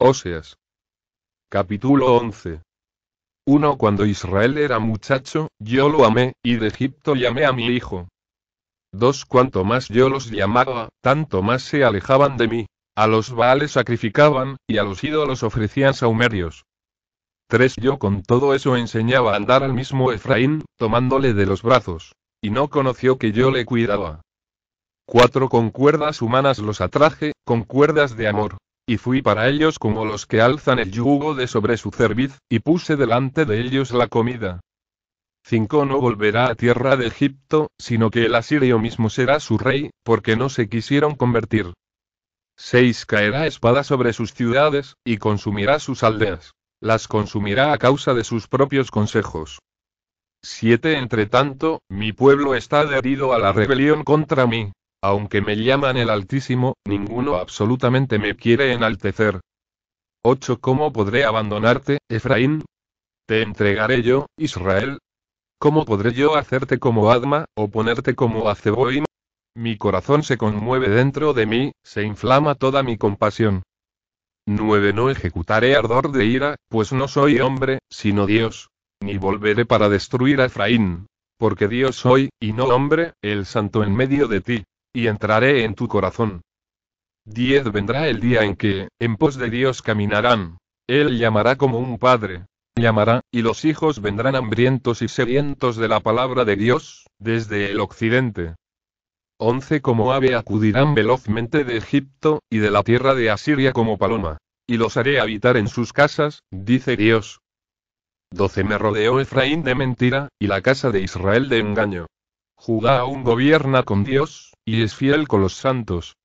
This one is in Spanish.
Oseas. Capítulo 11. 1. Cuando Israel era muchacho, yo lo amé, y de Egipto llamé a mi hijo. 2. Cuanto más yo los llamaba, tanto más se alejaban de mí. A los Baales sacrificaban, y a los ídolos ofrecían saumerios. 3. Yo con todo eso enseñaba a andar al mismo Efraín, tomándole de los brazos. Y no conoció que yo le cuidaba. 4. Con cuerdas humanas los atraje, con cuerdas de amor, y fui para ellos como los que alzan el yugo de sobre su cerviz, y puse delante de ellos la comida. 5. No volverá a tierra de Egipto, sino que el asirio mismo será su rey, porque no se quisieron convertir. 6. Caerá espada sobre sus ciudades, y consumirá sus aldeas. Las consumirá a causa de sus propios consejos. 7. Entre tanto, mi pueblo está adherido a la rebelión contra mí, aunque me llaman el Altísimo, ninguno absolutamente me quiere enaltecer. 8. ¿Cómo podré abandonarte, Efraín? ¿Te entregaré yo, Israel? ¿Cómo podré yo hacerte como Adma, o ponerte como Aceboim? Mi corazón se conmueve dentro de mí, se inflama toda mi compasión. 9. No ejecutaré ardor de ira, pues no soy hombre, sino Dios. Ni volveré para destruir a Efraín. Porque Dios soy, y no hombre, el santo en medio de ti y entraré en tu corazón. 10. Vendrá el día en que, en pos de Dios caminarán. Él llamará como un padre. Llamará, y los hijos vendrán hambrientos y sedientos de la palabra de Dios, desde el occidente. 11. Como ave acudirán velozmente de Egipto, y de la tierra de Asiria como paloma. Y los haré habitar en sus casas, dice Dios. 12. Me rodeó Efraín de mentira, y la casa de Israel de engaño. Judá aún gobierna con Dios, y es fiel con los santos,